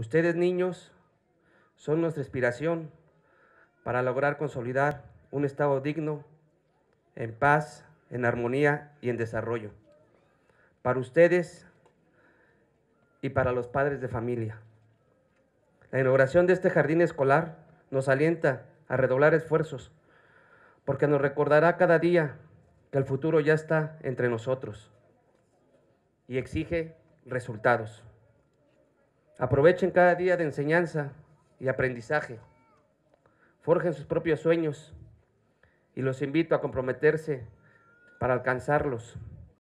Ustedes niños son nuestra inspiración para lograr consolidar un Estado digno, en paz, en armonía y en desarrollo. Para ustedes y para los padres de familia. La inauguración de este jardín escolar nos alienta a redoblar esfuerzos, porque nos recordará cada día que el futuro ya está entre nosotros y exige resultados. Aprovechen cada día de enseñanza y aprendizaje. Forjen sus propios sueños y los invito a comprometerse para alcanzarlos.